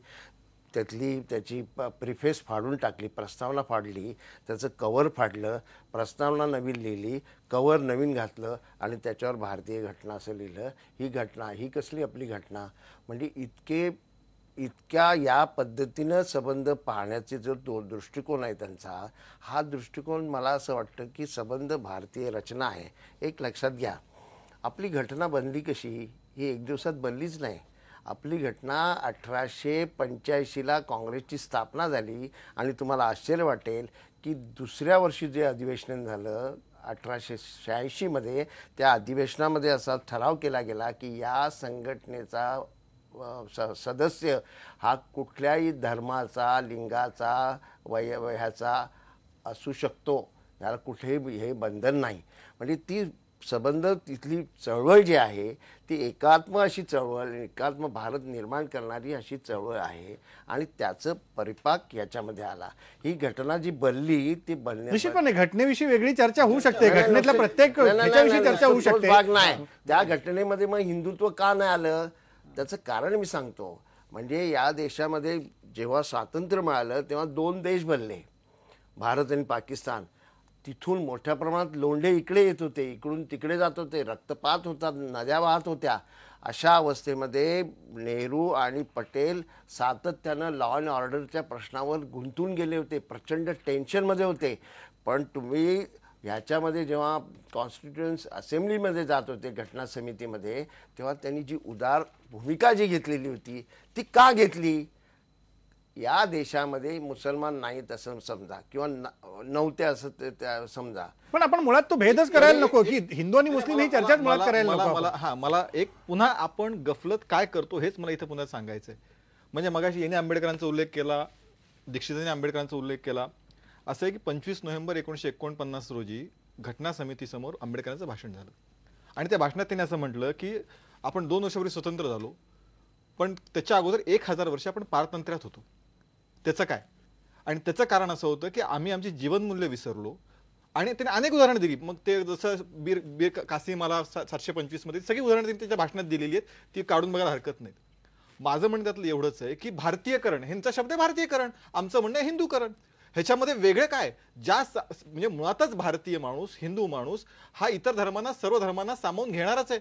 त्यातली त्याची प प्रिफेस फाडून टाकली प्रस्तावना फाडली त्याचं कवर फाडलं प्रस्तावना नवीन लिहिली कवर नवीन घातलं आणि त्याच्यावर भारतीय घटना असं लिहिलं ही घटना ही कसली आपली घटना म्हणजे इतके इतक्या या पद्धतीनं संबंध पाहण्याचे जो दो दृष्टिकोन आहे त्यांचा हा दृष्टिकोन मला असं वाटतं की संबंध भारतीय रचना आहे एक लक्षात घ्या आपली घटना बनली कशी ही एक दिवसात बनलीच नाही आपली घटना अठराशे पंच्याऐंशीला काँग्रेसची स्थापना झाली आणि तुम्हाला आश्चर्य वाटेल की दुसऱ्या वर्षी जे अधिवेशन झालं अठराशे शहाऐंशीमध्ये त्या अधिवेशनामध्ये असा ठराव केला गेला की या संघटनेचा स सदस्य हा कुठल्याही धर्माचा लिंगाचा वय असू शकतो त्याला कुठेही हे बंधन नाही म्हणजे ती संबंध तिथली चळवळ जी आहे ती एकात्म अशी चळवळ एकात्म भारत निर्माण करणारी अशी चळवळ आहे आणि त्याचं परिपाक याच्यामध्ये आला ही घटना जी बनली ती बनली
घटनेविषयी वेगळी चर्चा होऊ शकते घटनेतल्या प्रत्येक चर्चा होऊ शकते भाग नाही
त्या घटनेमध्ये मग हिंदुत्व का नाही आलं त्याचं कारण मी सांगतो म्हणजे या देशामध्ये जेव्हा स्वातंत्र्य मिळालं तेव्हा दोन देश बनले भारत आणि पाकिस्तान तिथून मोठ्या प्रमाणात लोंढे इकडे येत होते इकडून तिकडे जात होते रक्तपात होतात नद्या वाहत होत्या अशा अवस्थेमध्ये नेहरू आणि पटेल सातत्यानं लॉ अँड ऑर्डरच्या प्रश्नावर गुंतून गेले होते प्रचंड टेन्शनमध्ये होते पण तुम्ही ह्याच्यामध्ये जेव्हा कॉन्स्टिट्युन्स असेंब्लीमध्ये जात होते घटना समितीमध्ये तेव्हा त्यांनी जी उदार भूमिका जी घेतलेली होती ती का घेतली या देशामध्ये मुसलमान नाहीत असं समजा किंवा नव्हते असं त्या समजा
पण आपण मुळात तो भेदच करायला नको की हिंदू आणि मुस्लिम ही चर्चाच मुळात करायला नको मला
हा मला एक पुन्हा आपण गफलत काय करतो हेच मला इथे पुन्हा सांगायचंय म्हणजे मगाशी यांनी आंबेडकरांचा उल्लेख केला दीक्षितांनी आंबेडकरांचा उल्लेख केला असं आहे की पंचवीस नोव्हेंबर एकोणीसशे एकोणपन्नास रोजी घटना समितीसमोर आंबेडकरांचं भाषण झालं आणि त्या भाषणात त्यांनी असं म्हटलं की आपण दोन वर्षापूर्वी स्वतंत्र झालो पण त्याच्या अगोदर एक हजार वर्ष आपण पारतंत्र्यात होतो त्याचं काय आणि त्याचं कारण असं होतं की आम्ही आमची जीवनमूल्य विसरलो आणि त्यांनी अनेक उदाहरणं दिली मग ते जसं बीर बीर कासिमाला सा सातशे पंचवीसमध्ये सगळी उदाहरणं त्यांनी त्याच्या भाषणात दिलेली आहेत ती काढून बघायला हरकत नाहीत माझं म्हणणं त्यातलं एवढंच आहे की भारतीयकरण ह्यांचा शब्द आहे भारतीयकरण आमचं म्हणणं आहे हिंदूकरण ह्याच्यामध्ये वेगळं काय ज्या म्हणजे मुळातच भारतीय माणूस हिंदू माणूस हा इतर धर्मांना सर्व धर्मांना सामावून घेणारच आहे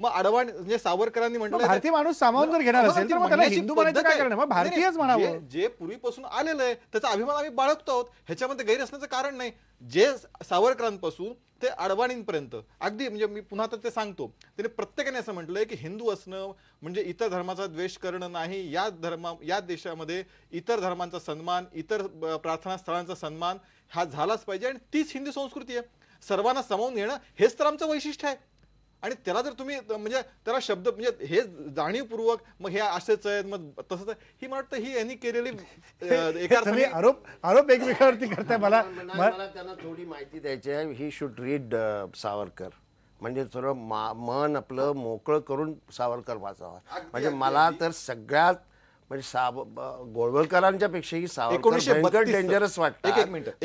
मग अडवाण म्हणजे सावरकरांनी म्हटलं भारतीय माणूस सामावून जर घेणार असेल तर मग हिंदू काय करणार भारतीयच म्हणावं जे पूर्वीपासून आलेलं आहे त्याचा अभिमान आम्ही बाळगतो आहोत ह्याच्यामध्ये गैर असण्याचं कारण नाही जे सावरकरांपासून ते अडवाणींपर्यंत अगदी म्हणजे मी पुन्हा तर ते सांगतो त्याने प्रत्येकाने असं म्हटलंय की हिंदू असणं म्हणजे इतर धर्माचा द्वेष करणं नाही या धर्मा या देशामध्ये इतर धर्मांचा सन्मान इतर प्रार्थना स्थळांचा सन्मान हा झालाच पाहिजे आणि तीच हिंदू संस्कृती आहे सर्वांना समावून घेणं हेच तर आमचं वैशिष्ट्य आहे आणि त्याला जर तुम्ही म्हणजे त्याला शब्द म्हणजे हे जाणीवपूर्वक मग हे असेच आहेत मग तसंच ही वाटतं ही यांनी केलेली आरोप आरोप एकमेकावरती करताय मला मला
त्यांना थोडी माहिती द्यायची आहे ही शुड रीड सावरकर म्हणजे थोडं मन आपलं मोकळं करून सावरकर वाचावा म्हणजे मला तर सगळ्यात म्हणजे साब गोळवलकरांच्या पेक्षाही सावरकर डेंजरस वाटत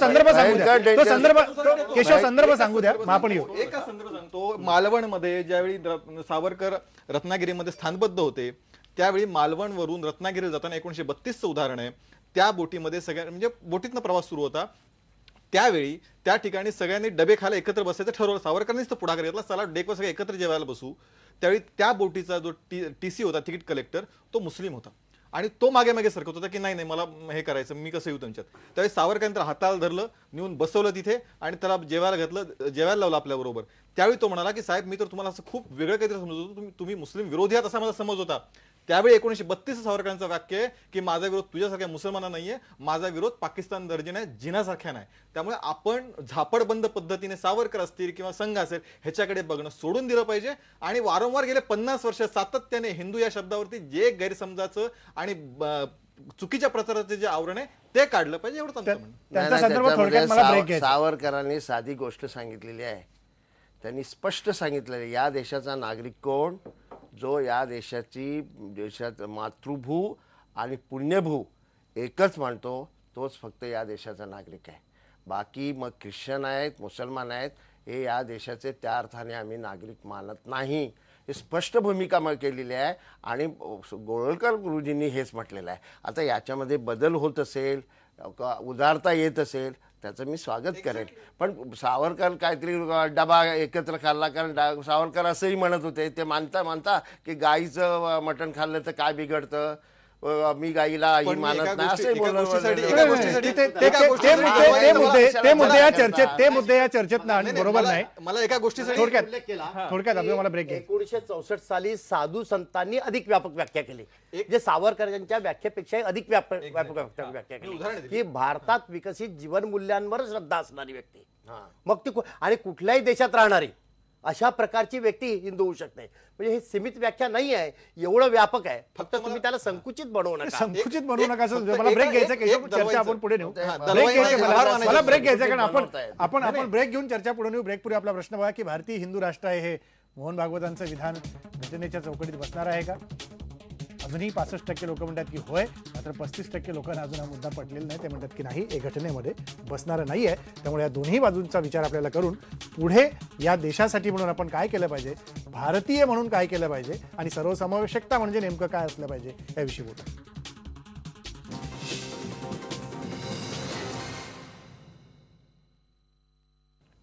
संदर्भ सांगू द्या
संदर्भ सांगू द्या आपण येऊ
एका संदर्भ सांगतो मालवणमध्ये ज्यावेळी सावरकर रत्नागिरीमध्ये स्थानबद्ध होते त्यावेळी मालवणवरून रत्नागिरी जाताना एकोणीशे बत्तीसचं उदाहरण आहे त्या बोटीमध्ये सगळ्या म्हणजे बोटीतनं प्रवास सुरू होता त्यावेळी त्या ठिकाणी सगळ्यांनी डबे खाला एकत्र बसायचं ठरवलं सावरकरांनीच तर पुढाकार घेतला चला डेकवर सगळे एकत्र जेवायला बसू त्यावेळी त्या बोटीचा जो टी टी सी होता तिकीट कलेक्टर तो मुस्लिम होता आणि तो मागे मागे सरकत होता की नाही नाही मला हे करायचं मी कसं येऊ त्यांच्यात त्यावेळी सावरकरांनी त्याला हाताला धरलं नेऊन बसवलं तिथे आणि त्याला जेवायला घेतलं जेवायला लावलं आपल्याबरोबर त्यावेळी तो म्हणाला की साहेब मी तर तुम्हाला असं खूप वेगळं काहीतरी समजत होतो तुम्ही मुस्लिम विरोधी आहात असा मला समज होता त्यावेळी एकोणीशे बत्तीस सावरकरांचं वाक्य आहे की माझा विरोध तुझ्यासारख्या मुसलमाना नाहीये माझा विरोध पाकिस्तान नाही जिनासारख्या नाही त्यामुळे आपण झापडबंद पद्धतीने सावरकर असतील किंवा संघ असेल ह्याच्याकडे बघणं सोडून दिलं पाहिजे आणि वारंवार गेले पन्नास वर्ष सातत्याने हिंदू या शब्दावरती जे गैरसमजाचं आणि चुकीच्या प्रचाराचे जे आवरण आहे ते काढलं पाहिजे एवढं
सावरकरांनी साधी गोष्ट सांगितलेली आहे त्यांनी स्पष्ट सांगितलेली या देशाचा नागरिक कोण जो या देशाची देशात मातृभू आणि पुण्यभू एकच मानतो तोच फक्त या देशाचा नागरिक आहे बाकी मग ख्रिश्चन आहेत मुसलमान आहेत हे या देशाचे त्या अर्थाने आम्ही नागरिक मानत नाही हे स्पष्ट भूमिका मग केलेली आहे आणि गोळकर गुरुजींनी हेच म्हटलेलं आहे आता याच्यामध्ये बदल होत असेल उदारता येत असेल त्याचं मी स्वागत करेन पण सावरकर काहीतरी डबा एकत्र खाल्ला कारण डा सावरकर असंही म्हणत होते ते मानता मानता की गाईचं मटण खाल्लं तर काय बिघडतं मी गाईला ही मानत नाही
ते मुद्दे या चर्चेत ते मुद्दे या चर्चेत नाही बरोबर नाही
मला एका गोष्टीसाठी थोडक्यात मला ब्रेक एकोणीशे चौसष्ट साली साधू संतांनी अधिक व्यापक व्याख्या केली जे सावरकर यांच्या व्याख्यापेक्षा अधिक व्यापक व्यापक व्याख्या केली की भारतात विकसित जीवन मूल्यांवर श्रद्धा असणारी व्यक्ती मग ती आणि कुठल्याही देशात राहणारी अशा प्रकारची व्यक्ती हिंदू होऊ शकते म्हणजे हे सीमित व्याख्या नाही आहे एवढं व्यापक आहे फक्त तुम्ही त्याला संकुचित बनवू नका संकुचित
बनवू नका मला ब्रेक घ्यायचा चर्चा आपण पुढे नेऊ ब्रेक घ्यायचा मला ब्रेक घ्यायचा कारण आपण आपण आपण ब्रेक घेऊन चर्चा पुढे नेऊ ब्रेक पुढे आपला प्रश्न बघा की भारतीय हिंदू राष्ट्र आहे हे मोहन भागवतांचं विधान घटनेच्या चौकटीत बसणार आहे का अजूनही पासष्ट टक्के लोक म्हणतात की होय मात्र पस्तीस टक्के लोकांना अजून हा मुद्दा पटलेला नाही ते म्हणतात की नाही हे घटनेमध्ये बसणारं नाही आहे त्यामुळे या दोन्ही बाजूंचा विचार आपल्याला करून पुढे या देशासाठी म्हणून आपण काय केलं पाहिजे भारतीय म्हणून काय केलं पाहिजे आणि सर्वसमावेशकता म्हणजे नेमकं काय असलं पाहिजे याविषयी बोलतो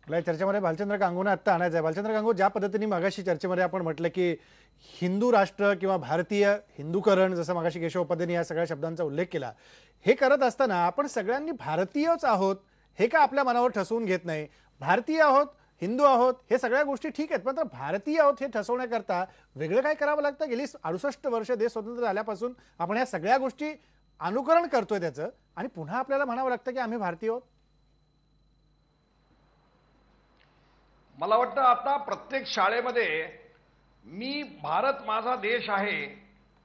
आपल्या चर्चेमध्ये भालचंद्र कांगोना आत्ता आणायचं आहे भालचंद्र गांगू ज्या पद्धतीने मागाशी चर्चेमध्ये आपण म्हटलं की हिंदू राष्ट्र किंवा भारतीय हिंदूकरण जसं मागाशी केशवपदेने या सगळ्या शब्दांचा उल्लेख केला हे करत असताना आपण सगळ्यांनी भारतीयच आहोत हे का आपल्या मनावर ठसवून घेत नाही भारतीय आहोत हिंदू आहोत हे सगळ्या गोष्टी ठीक आहेत मात्र भारतीय आहोत हे ठसवण्याकरता वेगळं काय करावं लागतं गेली अडुसष्ट वर्ष देश स्वतंत्र झाल्यापासून आपण या सगळ्या गोष्टी अनुकरण करतोय त्याचं आणि पुन्हा आपल्याला
म्हणावं लागतं की आम्ही भारतीय आहोत मला वाटतं आता प्रत्येक शाळेमध्ये मी भारत माझा देश आहे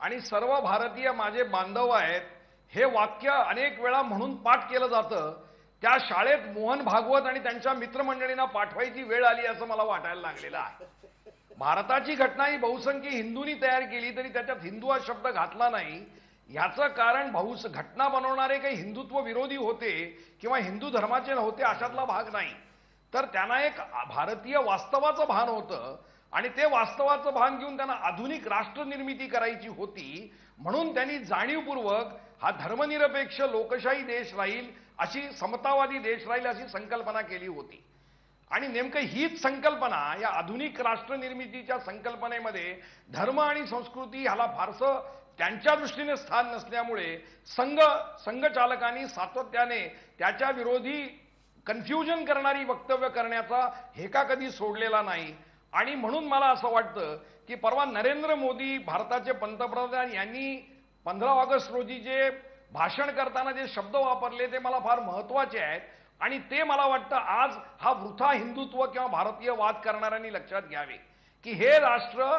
आणि सर्व भारतीय माझे बांधव आहेत हे वाक्य अनेक वेळा म्हणून पाठ केलं जातं त्या शाळेत मोहन भागवत आणि त्यांच्या मित्रमंडळींना पाठवायची वेळ आली असं मला वाटायला लागलेलं आहे भारताची घटना ही बहुसंख्य हिंदूंनी तयार केली तरी त्याच्यात हिंदू हा शब्द घातला नाही याचं कारण बहुस घटना बनवणारे काही हिंदुत्व विरोधी होते किंवा हिंदू धर्माचे नव्हते अशातला भाग नाही तर त्यांना एक भारतीय वास्तवाचं भान होतं आणि ते वास्तवाचं भान घेऊन त्यांना आधुनिक राष्ट्रनिर्मिती करायची होती म्हणून त्यांनी जाणीवपूर्वक हा धर्मनिरपेक्ष लोकशाही देश राहील अशी समतावादी देश राहील अशी संकल्पना केली होती आणि नेमकं हीच संकल्पना या आधुनिक राष्ट्रनिर्मितीच्या संकल्पनेमध्ये धर्म आणि संस्कृती ह्याला फारसं त्यांच्या दृष्टीने स्थान नसल्यामुळे संघ संघचालकांनी सातत्याने त्याच्या विरोधी कन्फ्युजन करणारी वक्तव्य करण्याचा हेका कधी सोडलेला नाही आणि म्हणून मला असं वाटतं की परवा नरेंद्र मोदी भारताचे पंतप्रधान यांनी पंधरा ऑगस्ट रोजी जे भाषण करताना जे शब्द वापरले ते मला फार महत्त्वाचे आहेत आणि ते मला वाटतं आज हा वृथा हिंदुत्व किंवा भारतीय वाद करणाऱ्यांनी लक्षात घ्यावे की हे राष्ट्र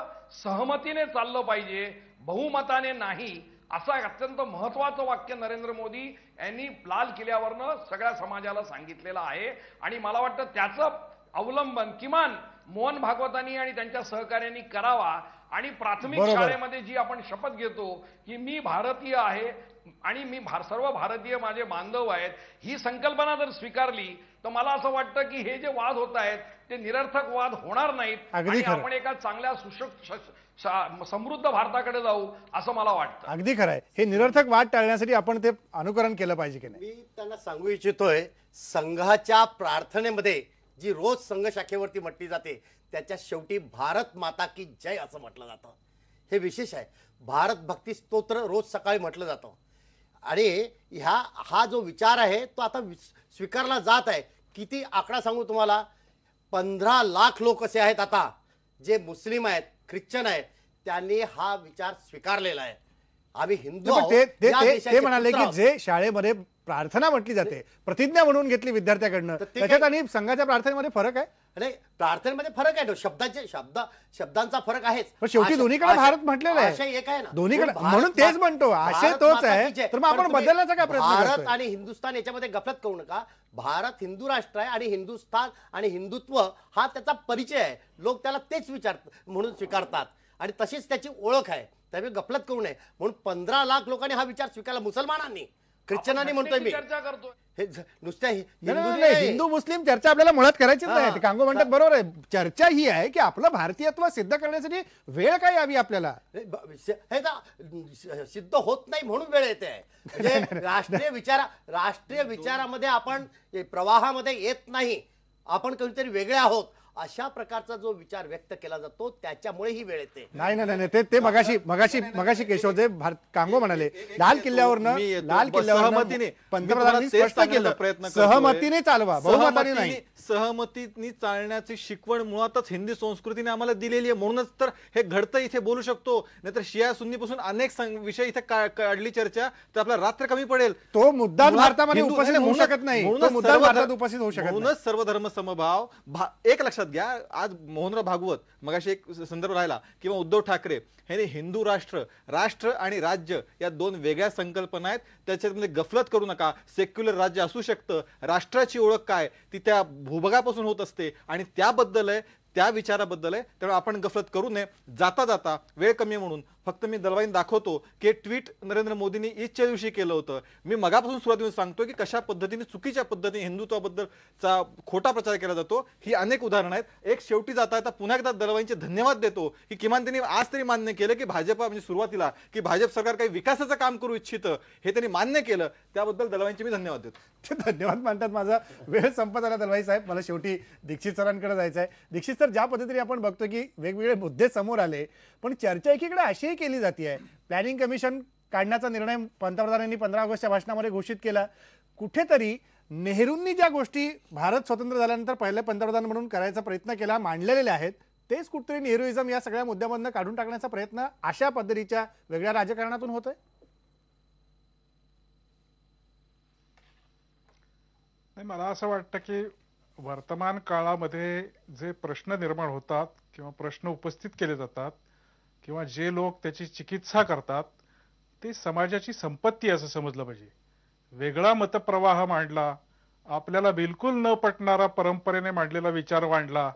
सहमतीने चाललं पाहिजे बहुमताने नाही असं एक अत्यंत महत्वाचं वाक्य नरेंद्र मोदी यांनी लाल किल्ल्यावरनं सगळ्या समाजाला सांगितलेलं आहे आणि मला वाटतं त्याचं अवलंबन किमान मोहन भागवतांनी आणि त्यांच्या सहकार्यांनी करावा आणि प्राथमिक शाळेमध्ये जी आपण शपथ घेतो की मी भारतीय आहे आणि मी भार सर्व भारतीय माझे बांधव आहेत ही संकल्पना जर स्वीकारली तर मला असं वाटतं की हे जे वाद होत आहेत ते निरर्थक वाद होणार नाहीत आणि आपण एका चांगल्या सुशक्त समृद्ध भारताकडे जाऊ
असं मला वाटतं
अगदी खरं आहे हे निरर्थक वाद टाळण्यासाठी आपण ते अनुकरण केलं पाहिजे की नाही
मी त्यांना सांगू इच्छितोय संघाच्या प्रार्थनेमध्ये जी रोज संघ शाखेवरती म्हटली जाते त्याच्या शेवटी भारत माता की जय असं म्हटलं जातं हे विशेष आहे भारत भक्ती स्तोत्र रोज सकाळी म्हटलं जातं आणि ह्या हा जो विचार आहे तो आता स्वीकारला जात आहे किती आकडा सांगू तुम्हाला पंधरा लाख लोक असे आहेत आता जे मुस्लिम आहेत ख्रिश्चन आहेत त्यांनी हा विचार स्वीकारलेला आहे आम्ही हिंदू ते, म्हणाले की जे
शाळेमध्ये प्रार्थना म्हटली जाते प्रतिज्ञा म्हणून घेतली विद्यार्थ्याकडनं त्याच्यात आणि संघाच्या प्रार्थनेमध्ये फरक आहे
अरे प्रार्थनेमध्ये फरक आहे शब्दाचे शब्द शब्दांचा फरक आहेच पण शेवटी दोन्हीकडे भारत म्हटलेला आहे एक आहे ना दोन्हीकडे म्हणून
तेच म्हणतो आशय तोच आहे तर आपण बदलण्याचा काय प्रयत्न भारत आणि
हिंदुस्थान याच्यामध्ये गफलत करू नका भारत हिंदू राष्ट्र आहे आणि हिंदुस्थान आणि हिंदुत्व हा त्याचा परिचय आहे लोक त्याला तेच विचार म्हणून स्वीकारतात आणि तशीच त्याची ओळख आहे त्यामुळे गफलत करू नये म्हणून पंधरा लाख लोकांनी हा विचार स्वीकारला मुसलमानांनी ख्रिश्चनांनी म्हणतोय मी चर्चा करतो हे नुसत्या हिंदू
मुस्लिम चर्चा आपल्याला मुळात करायचीच नाही कांगो म्हणतात बरोबर आहे चर्चा ही आहे की आपलं भारतीयत्व सिद्ध करण्यासाठी वेळ काय यावी आपल्याला
हे सिद्ध होत नाही म्हणून वेळ येते म्हणजे राष्ट्रीय विचार राष्ट्रीय विचारामध्ये आपण प्रवाहामध्ये येत नाही आपण कधीतरी वेगळे आहोत अशा प्रकारचा जो विचार व्यक्त केला जातो त्याच्यामुळे ही वेळ येते
नाही नाही नाही ते मगाशी मगाशी मगाशी केशवजे भारत कांगो म्हणाले लाल किल्ल्यावर लाल किल्ल्यावर पंतप्रधानांनी स्पष्ट केलं प्रयत्न सहमतीने चालवा बहुमताने नाही
सहमतीने चालण्याची शिकवण मुळातच हिंदी संस्कृतीने आम्हाला दिलेली आहे म्हणूनच तर हे घडतं इथे बोलू शकतो नाहीतर शिया पासून अनेक विषय इथे काढली चर्चा तर आपला रात्र कमी पडेल
तो मुद्दा भारतामध्ये उपस्थित होऊ शकत नाही म्हणूनच
सर्व धर्म समभाव एक लक्षात घ्या आज मोहनराव भागवत मगाशी एक संदर्भ राहिला किंवा उद्धव ठाकरे ह्यांनी हिंदू राष्ट्र राष्ट्र आणि राज्य या दोन वेगळ्या संकल्पना आहेत त्याच्यामध्ये गफलत करू नका सेक्युलर राज्य असू शकतं राष्ट्राची ओळख काय ती त्या भूभागापासून होत असते आणि त्याबद्दल आहे त्या विचाराबद्दल आहे त्यामुळे आपण गफलत करू नये जाता जाता वेळ कमी म्हणून फक्त मी दलवाईन दाखवतो की ट्वीट ट्विट नरेंद्र मोदींनी ईदच्या दिवशी केलं होतं मी मगापासून सुरुवात सांगतो की कशा पद्धतीने चुकीच्या पद्धतीने हिंदुत्वाबद्दलचा खोटा प्रचार केला जातो ही अनेक उदाहरणं आहेत एक शेवटी जाता येतात पुन्हा एकदा दलवाईंचे धन्यवाद देतो की किमान त्यांनी आज तरी मान्य केलं की भाजप म्हणजे सुरुवातीला की भाजप सरकार काही विकासाचं काम करू
इच्छितं हे त्यांनी मान्य केलं त्याबद्दल दलवाईंचे मी धन्यवाद देतो ते धन्यवाद मानतात माझा वेळ संपत आला दलवाई साहेब मला शेवटी दीक्षित सरांकडे जायचं आहे दीक्षित सर ज्या पद्धतीने आपण बघतो की वेगवेगळे मुद्दे समोर आले पण चर्चा एकीकडे अशी केली जाते प्लॅनिंग कमिशन काढण्याचा निर्णय पंतप्रधानांनी पंधरा ऑगस्टच्या भाषणामध्ये घोषित केला कुठेतरी नेहरूंनी ज्या गोष्टी भारत स्वतंत्र झाल्यानंतर पहिले पंतप्रधान म्हणून करायचा प्रयत्न केला मांडलेले आहेत तेच कुठेतरी नेहरूइझम या सगळ्या मुद्द्यामधनं काढून टाकण्याचा प्रयत्न अशा पद्धतीच्या वेगळ्या राजकारणातून
आहे मला असं वाटतं की वर्तमान काळामध्ये जे प्रश्न निर्माण होतात किंवा प्रश्न उपस्थित केले जातात किंवा जे लोक त्याची चिकित्सा करतात ते समाजाची संपत्ती असं समजलं पाहिजे वेगळा मतप्रवाह मांडला आपल्याला बिलकुल न पटणारा परंपरेने मांडलेला विचार मांडला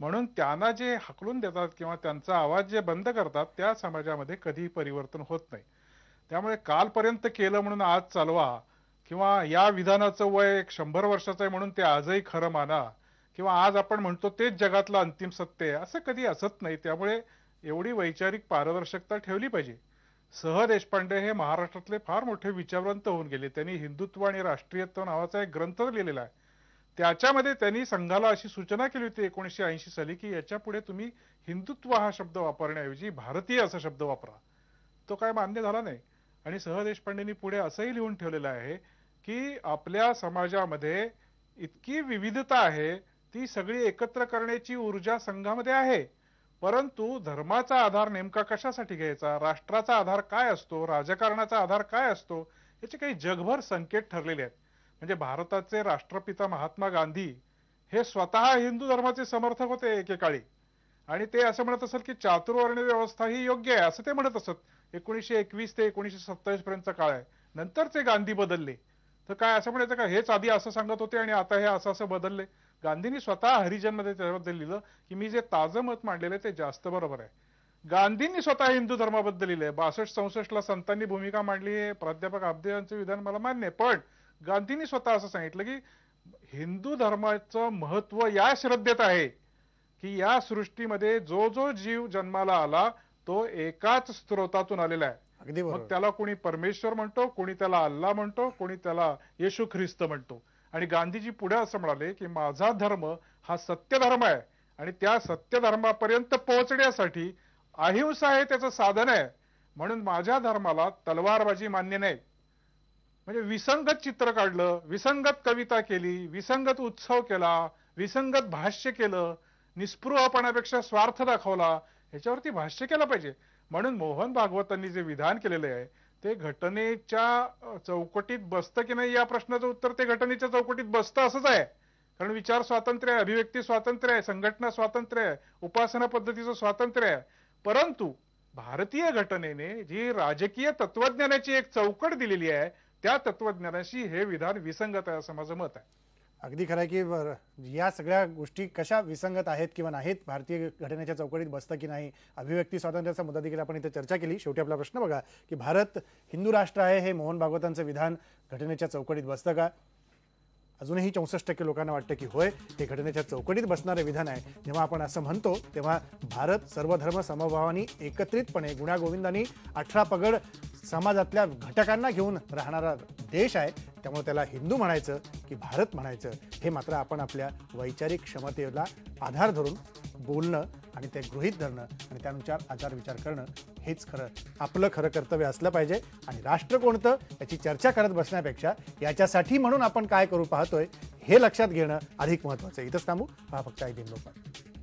म्हणून त्यांना जे हकलून देतात किंवा त्यांचा आवाज जे बंद करतात त्या समाजामध्ये कधीही परिवर्तन होत नाही त्यामुळे कालपर्यंत केलं म्हणून आज चालवा किंवा या विधानाचं वय एक शंभर वर्षाचं आहे म्हणून ते आजही खरं माना किंवा आज आपण म्हणतो तेच जगातलं अंतिम सत्य आहे असं कधी असत नाही त्यामुळे एवढी वैचारिक पारदर्शकता ठेवली पाहिजे सह देशपांडे हे महाराष्ट्रातले फार मोठे विचारवंत होऊन गेले त्यांनी हिंदुत्व आणि राष्ट्रीयत्व नावाचा एक ग्रंथ लिहिलेला आहे त्याच्यामध्ये त्यांनी संघाला अशी सूचना केली होती एकोणीसशे ऐंशी साली की याच्या पुढे तुम्ही हिंदुत्व हा शब्द वापरण्याऐवजी भारतीय असा शब्द वापरा तो काय मान्य झाला नाही आणि सह देशपांडेंनी पुढे असंही लिहून ठेवलेलं आहे की आपल्या समाजामध्ये इतकी विविधता आहे ती सगळी एकत्र करण्याची ऊर्जा संघामध्ये आहे परंतु धर्माचा आधार नेमका कशासाठी घ्यायचा राष्ट्राचा आधार काय असतो राजकारणाचा आधार काय असतो याचे काही जगभर संकेत ठरलेले आहेत म्हणजे भारताचे राष्ट्रपिता महात्मा गांधी हे स्वतः हिंदू धर्माचे समर्थक होते एकेकाळी आणि ते असं म्हणत असत की चातुर्वर्ण व्यवस्था ही योग्य आहे असं ते म्हणत असत एकोणीशे एकवीस ते एकोणीशे सत्तावीस पर्यंतचा काळ आहे नंतर ते गांधी बदलले तर काय असं म्हणायचं का हेच आधी असं सांगत होते आणि आता हे असं असं बदलले गांधींनी स्वतः हरिजनमध्ये त्याच्याबद्दल लिहिलं की मी जे ताजं मत मांडलेलं आहे ते जास्त बरोबर आहे गांधींनी स्वतः हिंदू धर्माबद्दल लिहिलंय बासष्ट चौसष्टला संतांनी भूमिका मांडली हे प्राध्यापक आब्दे यांचं विधान मला मान्य आहे पण गांधींनी स्वतः असं सांगितलं की हिंदू धर्माचं महत्व या श्रद्धेत आहे की या सृष्टीमध्ये जो जो जीव जन्माला आला तो एकाच स्त्रोतातून आलेला आहे मग त्याला कोणी परमेश्वर म्हणतो कोणी त्याला अल्ला म्हणतो कोणी त्याला येशू ख्रिस्त म्हणतो आणि गांधीजी पुढे असं म्हणाले की माझा धर्म हा सत्यधर्म आहे आणि त्या सत्यधर्मापर्यंत पोहोचण्यासाठी अहिंसा हे त्याचं साधन आहे म्हणून माझ्या धर्माला तलवारबाजी मान्य नाही म्हणजे विसंगत चित्र काढलं विसंगत कविता केली विसंगत उत्सव केला विसंगत भाष्य केलं निस्पृहपणापेक्षा स्वार्थ दाखवला ह्याच्यावरती भाष्य केलं पाहिजे म्हणून मोहन भागवतांनी जे विधान केलेले आहे ते घटनेच्या चौकटीत बसतं की नाही या प्रश्नाचं उत्तर ते घटनेच्या चौकटीत बसतं असंच आहे कारण विचार स्वातंत्र्य आहे अभिव्यक्ती स्वातंत्र्य आहे संघटना स्वातंत्र्य आहे उपासना पद्धतीचं स्वातंत्र्य आहे परंतु भारतीय घटनेने जी राजकीय तत्वज्ञानाची एक चौकट दिलेली आहे त्या तत्वज्ञानाशी हे विधान विसंगत आहे असं माझं मत आहे
अगदी खरं आहे की या सगळ्या गोष्टी कशा विसंगत आहेत किंवा नाहीत भारतीय घटनेच्या चौकटीत बसतं की नाही अभिव्यक्ती स्वातंत्र्याचा मुद्दा देखील आपण इथे चर्चा केली शेवटी आपला प्रश्न बघा की भारत हिंदू राष्ट्र आहे हे मोहन भागवतांचं विधान घटनेच्या चौकटीत बसतं का अजूनही चौसष्ट टक्के लोकांना वाटतं की होय हे घटनेच्या चौकटीत बसणारे विधान आहे जेव्हा आपण असं म्हणतो तेव्हा भारत सर्वधर्म समभावानी एकत्रितपणे गुण्यागोविंदांनी अठरा पगड समाजातल्या घटकांना घेऊन राहणारा देश आहे त्यामुळे त्याला हिंदू म्हणायचं की भारत म्हणायचं हे मात्र आपण आपल्या वैचारिक क्षमतेला आधार धरून बोलणं आणि ते गृहित धरणं आणि त्यानुसार आचार विचार करणं हेच खरं आपलं खरं कर्तव्य असलं पाहिजे आणि राष्ट्र कोणतं याची चर्चा करत बसण्यापेक्षा याच्यासाठी म्हणून आपण काय करू पाहतोय हे लक्षात घेणं अधिक महत्त्वाचं आहे इथंच थांबू हा फक्त आय दिन लोक